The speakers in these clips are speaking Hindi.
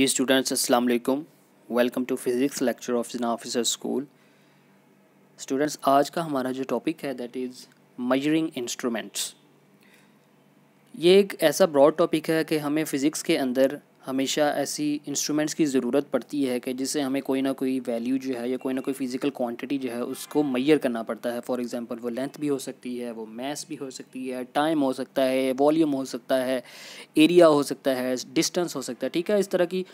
जी स्टूडेंट्स अस्सलाम वालेकुम welcome to physics lecture of जना ऑफिसर स्कूल स्टूडेंट्स आज का हमारा जो टॉपिक है दैट इज़ मजरिंग इंस्ट्रूमेंट्स ये एक ऐसा ब्रॉड टॉपिक है कि हमें फ़िज़िक्स के अंदर हमेशा ऐसी इंस्ट्रूमेंट्स की ज़रूरत पड़ती है कि जिससे हमें कोई ना कोई वैल्यू जो है या कोई ना कोई फिज़िकल क्वांटिटी जो है उसको मैयर करना पड़ता है फॉर एग्जांपल वो लेंथ भी हो सकती है वो मैस भी हो सकती है टाइम हो सकता है वॉल्यूम हो सकता है एरिया हो सकता है डिस्टेंस हो सकता है ठीक है इस तरह की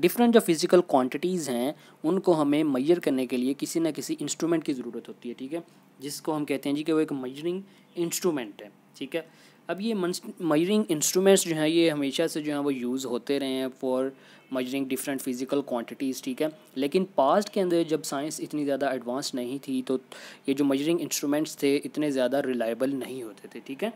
डिफरेंट जो फिज़िकल क्वान्टिटीज़ हैं उनको हमें मैयर करने के लिए किसी ना किसी इंस्ट्रूमेंट की ज़रूरत होती है ठीक है जिसको हम कहते हैं जी कि वो एक मयरिंग इंस्ट्रूमेंट है ठीक है अब ये मजरिंग इंस्ट्रूमेंट्स जो हैं ये हमेशा से जो है वो यूज़ होते रहे हैं for measuring different physical quantities ठीक है लेकिन पास्ट के अंदर जब साइंस इतनी ज़्यादा एडवांस नहीं थी तो ये जो मजरिंग इंस्ट्रूमेंट्स थे इतने ज़्यादा रिलायबल नहीं होते थे ठीक है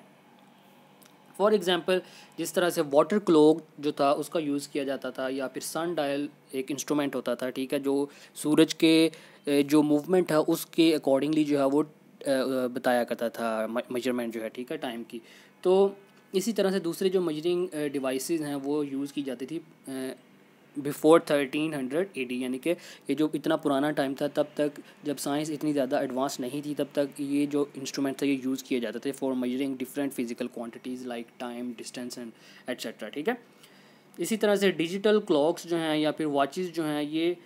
फॉर एग्ज़ाम्पल जिस तरह से वाटर क्लोक जो था उसका यूज़ किया जाता था या फिर सन डायल एक इंस्ट्रूमेंट होता था ठीक है जो सूरज के जो मूवमेंट है उसके अकॉर्डिंगली जो है वो बताया करता था मेजरमेंट जो है ठीक है टाइम की तो इसी तरह से दूसरे जो मजरिंग डिवाइस हैं वो यूज़ की जाती थी before thirteen hundred A D यानी कि ये जो इतना पुराना टाइम था तब तक जब साइंस इतनी ज़्यादा एडवांस नहीं थी तब तक ये जो इंस्ट्रूमेंट था ये यूज़ किए जाते थे for measuring different physical quantities like time distance and etcetera ठीक है इसी तरह से डिजिटल क्लॉक्स जो हैं या फिर वॉचेज़ जो हैं ये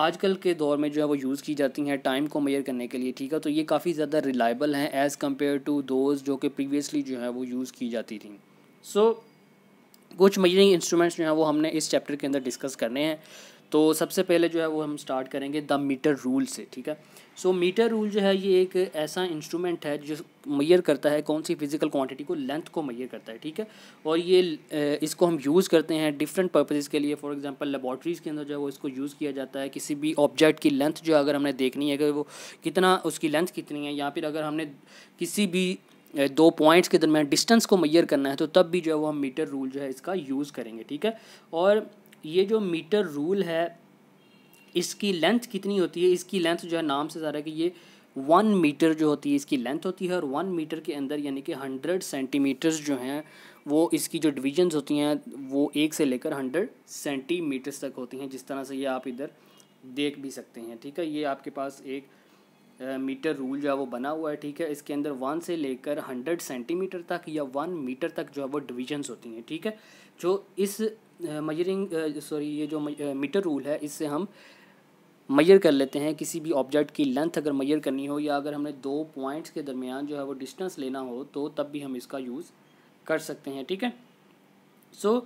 आजकल के दौर में जो है वो यूज़ की जाती हैं टाइम को मेयर करने के लिए ठीक है तो ये काफ़ी ज़्यादा रिलायबल हैं एज़ कम्पेयर टू दोज जो कि प्रीवियसली जो है वो यूज़ की जाती थी सो so, कुछ मेजरिंग इंस्ट्रूमेंट्स जो हैं वो हमने इस चैप्टर के अंदर डिस्कस करने हैं तो सबसे पहले जो है वो हम स्टार्ट करेंगे द मीटर रूल से ठीक है सो मीटर रूल जो है ये एक ऐसा इंस्ट्रूमेंट है जो मैयर करता है कौन सी फिज़िकल क्वांटिटी को लेंथ को मैयर करता है ठीक है और ये इसको हम यूज़ करते हैं डिफरेंट पर्पजेज़ के लिए फॉर एग्जांपल लेबॉट्रीज़ के अंदर जो है वो इसको यूज़ किया जाता है किसी भी ऑब्जेक्ट की लेंथ जो अगर हमने देखनी है अगर वो कितना उसकी लेंथ कितनी है या फिर अगर हमने किसी भी दो पॉइंट्स के दरमियान डिस्टेंस को मैयर करना है तो तब भी जो है वो हम मीटर रूल जो है इसका यूज़ करेंगे ठीक है और ये जो मीटर रूल है इसकी लेंथ कितनी होती है इसकी लेंथ जो है नाम से ज़रा कि ये वन मीटर जो होती है इसकी लेंथ होती है और वन मीटर के अंदर यानी कि हंड्रेड सेंटीमीटर्स जो हैं वो इसकी जो डिविजन्स होती हैं वो एक से लेकर हंड्रेड सेंटीमीटर्स तक होती हैं जिस तरह से ये आप इधर देख भी सकते हैं ठीक है ये आपके पास एक मीटर रूल जो है वो बना हुआ है ठीक है इसके अंदर वन से लेकर हंड्रेड सेंटीमीटर तक या वन मीटर तक जो है वो डिविजन्स होती हैं ठीक है जो इस मयरिंग सॉरी ये जो मीटर रूल है इससे हम मैयर कर लेते हैं किसी भी ऑब्जेक्ट की लेंथ अगर मैयर करनी हो या अगर हमने दो पॉइंट्स के दरमियान जो है वो डिस्टेंस लेना हो तो तब भी हम इसका यूज़ कर सकते हैं ठीक है सो so,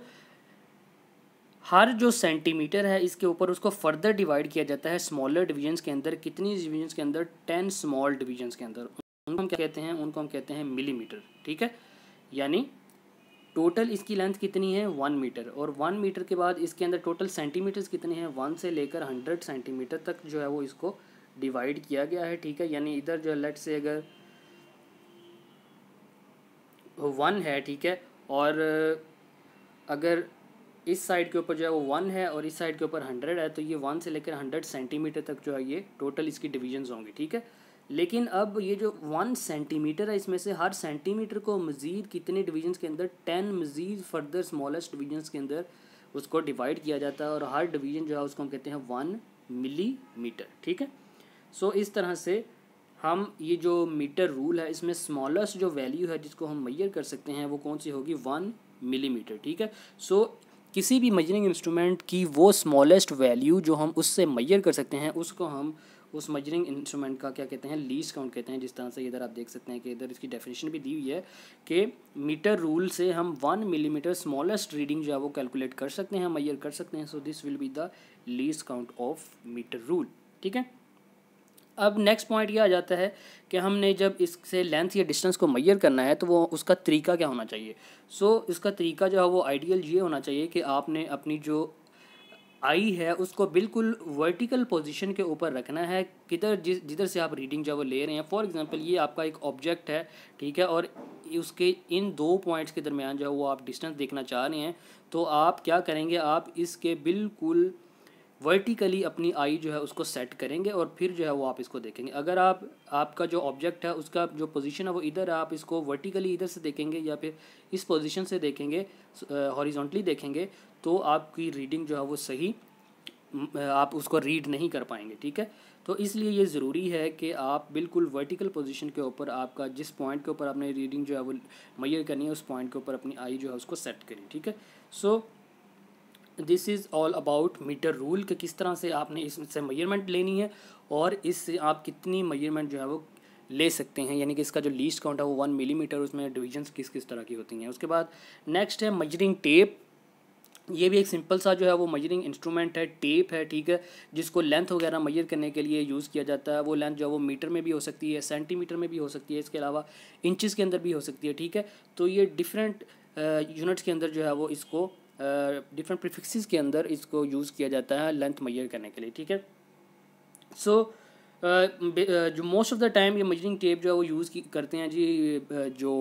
हर जो सेंटीमीटर है इसके ऊपर उसको फर्दर डिवाइड किया जाता है स्मॉलर डिवीजन्स के अंदर कितनी डिवीजन्स के अंदर टेन स्मॉल डिवीजन्स के अंदर उनको हम क्या कहते हैं उनको हम कहते हैं मिलीमीटर ठीक है यानी टोटल इसकी लेंथ कितनी है वन मीटर और वन मीटर के बाद इसके अंदर टोटल सेंटीमीटर्स कितने हैं वन से लेकर हंड्रेड सेंटीमीटर तक जो है वो इसको डिवाइड किया गया है ठीक है यानी इधर जो लेट से अगर वन है ठीक है और अगर इस साइड के ऊपर जो है वो वन है और इस साइड के ऊपर हंड्रेड है तो ये वन से लेकर हंड्रेड सेंटीमीटर तक जो है ये टोटल इसकी डिविजन्स होंगी ठीक है लेकिन अब ये जो वन सेंटीमीटर है इसमें से हर सेंटीमीटर को मज़ीद कितने डिवीजन के अंदर टेन मज़ीद फर्दर स्मॉलेस्ट डिविजन्स के अंदर उसको डिवाइड किया जाता है और हर डिवीजन जो है उसको हम कहते हैं वन मिली ठीक है सो so, इस तरह से हम ये जो मीटर रूल है इसमें स्मॉलेस्ट जो वैल्यू है जिसको हम मैयर कर सकते हैं वो कौन सी होगी वन मिलीमीटर ठीक है सो so, किसी भी मजरिंग इंस्ट्रूमेंट की वो स्मॉलेस्ट वैल्यू जो हम उससे मैयर कर सकते हैं उसको हम उस मजरिंग इंस्ट्रूमेंट का क्या कहते हैं लीस्ट काउंट कहते हैं जिस तरह से इधर आप देख सकते हैं कि इधर इसकी डेफिनेशन भी दी हुई है कि मीटर रूल से हम वन मिलीमीटर स्मॉलेस्ट रीडिंग जो है वो कैलकुलेट कर सकते हैं मैयर कर सकते हैं so this will be the least count of metre rule ठीक है अब नेक्स्ट पॉइंट ये आ जाता है कि हमने जब इससे लेंथ या डिस्टेंस को मैयर करना है तो वो उसका तरीका क्या होना चाहिए सो so, इसका तरीका जो है वो आइडियल ये होना चाहिए कि आपने अपनी जो आई है उसको बिल्कुल वर्टिकल पोजीशन के ऊपर रखना है किधर जिस जिधर से आप रीडिंग जो वो ले रहे हैं फॉर एग्जांपल ये आपका एक ऑब्जेक्ट है ठीक है और उसके इन दो पॉइंट्स के दरमियान जो है वो आप डिस्टेंस देखना चाह रहे हैं तो आप क्या करेंगे आप इसके बिल्कुल वर्टिकली अपनी आई जो है उसको सेट करेंगे और फिर जो है वो आप इसको देखेंगे अगर आप आपका जो ऑब्जेक्ट है उसका जो पोजीशन है वो इधर है आप इसको वर्टिकली इधर से देखेंगे या फिर इस पोजीशन से देखेंगे हॉरिजॉन्टली देखेंगे तो आपकी रीडिंग जो है वो सही आप उसको रीड नहीं कर पाएंगे ठीक है तो इसलिए ये ज़रूरी है कि आप बिल्कुल वर्टिकल पोजीशन के ऊपर आपका जिस पॉइंट के ऊपर आपने रीडिंग जो है वो मैयर करनी है उस पॉइंट के ऊपर अपनी आई जो है उसको सेट करें ठीक है so so, this is all about metre rule कि किस तरह से आपने इससे मेजरमेंट लेनी है और इससे आप कितनी मेजरमेंट जो है वो ले सकते हैं यानी कि इसका जो लीस्ट काउंट है वो वन मिलीमीटर उसमें डिविजन्स किस किस तरह की होती हैं उसके बाद नेक्स्ट है मजरिंग टेप ये भी एक सिंपल सा जो है वो मजरिंग इंस्ट्रूमेंट है टेप है ठीक है जिसको लेंथ वगैरह मजर करने के लिए यूज़ किया जाता है वो लेंथ जो है वो मीटर में भी हो सकती है सेंटीमीटर में भी हो सकती है इसके अलावा इंचज़ के अंदर भी हो सकती है ठीक है तो ये डिफरेंट यूनिट्स uh, के अंदर जो है वो इसको डिफरेंट प्रिफिक्सिस के अंदर इसको यूज़ किया जाता है लेंथ मैयर करने के लिए ठीक है सो so, जो मोस्ट ऑफ़ द टाइम ये मजरिंग टेप जो है वो यूज़ करते हैं जी जो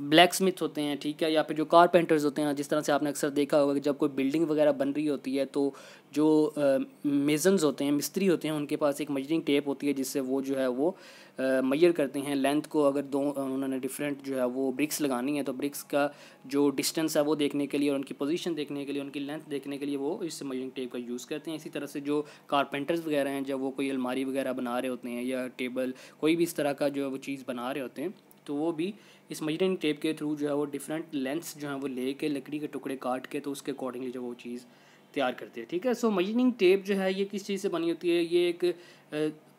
ब्लैक स्मिथ होते हैं ठीक है या फिर जो कारपेंटर्स होते हैं हाँ, जिस तरह से आपने अक्सर देखा होगा कि जब कोई बिल्डिंग वगैरह बन रही होती है तो जो मेजन्स होते हैं मिस्त्री होते हैं उनके पास एक मजरिंग टेप होती है जिससे वो जो है वो मैयर करते हैं लेंथ को अगर दो उन्होंने डिफरेंट जो है वो ब्रिक्स लगानी है तो ब्रिक्स का जो डिस्टेंस है वो देखने के लिए और उनकी पोजीशन देखने के लिए उनकी लेंथ देखने के लिए वो इस मजरिंग टेप का यूज़ करते हैं इसी तरह से जो कारपेंटर्स वगैरह हैं जब वो कोई अलमारी वगैरह बना रहे होते हैं या टेबल कोई भी इस तरह का जो है वो चीज़ बना रहे होते हैं तो वो भी इस मजरिंग टेप के थ्रू जो है वो डिफरेंट लेंथ्स जो है वो ले के लकड़ी के टुकड़े काट के तो उसके अकॉर्डिंगली जो वो चीज़ तैयार करते हैं ठीक है सो मजरिंग टेप जो है ये किस चीज़ से बनी होती है ये एक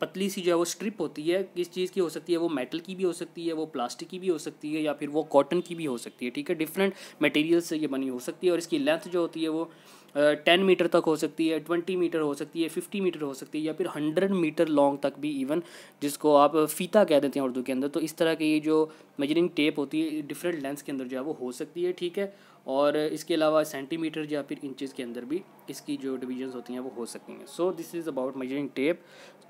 पतली सी जो है वो स्ट्रिप होती है किस चीज़ की हो सकती है वो मेटल की भी हो सकती है वो प्लास्टिक की भी हो सकती है या फिर वो कॉटन की भी हो सकती है ठीक है डिफरेंट मटेरियल से ये बनी हो सकती है और इसकी लेंथ जो होती है वो टेन uh, मीटर तक हो सकती है ट्वेंटी मीटर हो सकती है फिफ्टी मीटर हो सकती है या फिर हंड्रेड मीटर लॉन्ग तक भी इवन जिसको आप फीता कह देते हैं उर्दू के अंदर तो इस तरह की ये जो मेजरिंग टेप होती है डिफरेंट लेंथ के अंदर जो है वो हो सकती है ठीक है और इसके अलावा सेंटीमीटर या फिर इंचज़ के अंदर भी इसकी जो डिविजन्स होती हैं वो हो सकती हैं so this is about measuring tape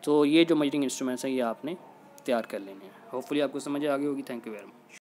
तो ये जो मजरिंग इंस्ट्रूमेंट्स हैं ये आपने तैयार कर लेने हैं होपफुली आपको समझ आ गई होगी थैंक यू वेरी मच